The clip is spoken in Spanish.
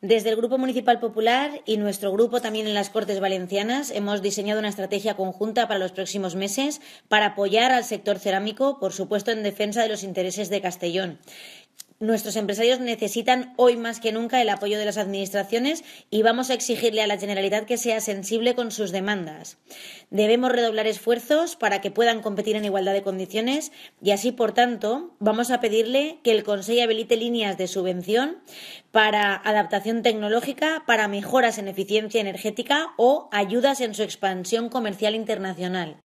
Desde el Grupo Municipal Popular y nuestro grupo también en las Cortes Valencianas hemos diseñado una estrategia conjunta para los próximos meses para apoyar al sector cerámico, por supuesto en defensa de los intereses de Castellón. Nuestros empresarios necesitan hoy más que nunca el apoyo de las administraciones y vamos a exigirle a la Generalitat que sea sensible con sus demandas. Debemos redoblar esfuerzos para que puedan competir en igualdad de condiciones y así, por tanto, vamos a pedirle que el Consejo habilite líneas de subvención para adaptación tecnológica, para mejoras en eficiencia energética o ayudas en su expansión comercial internacional.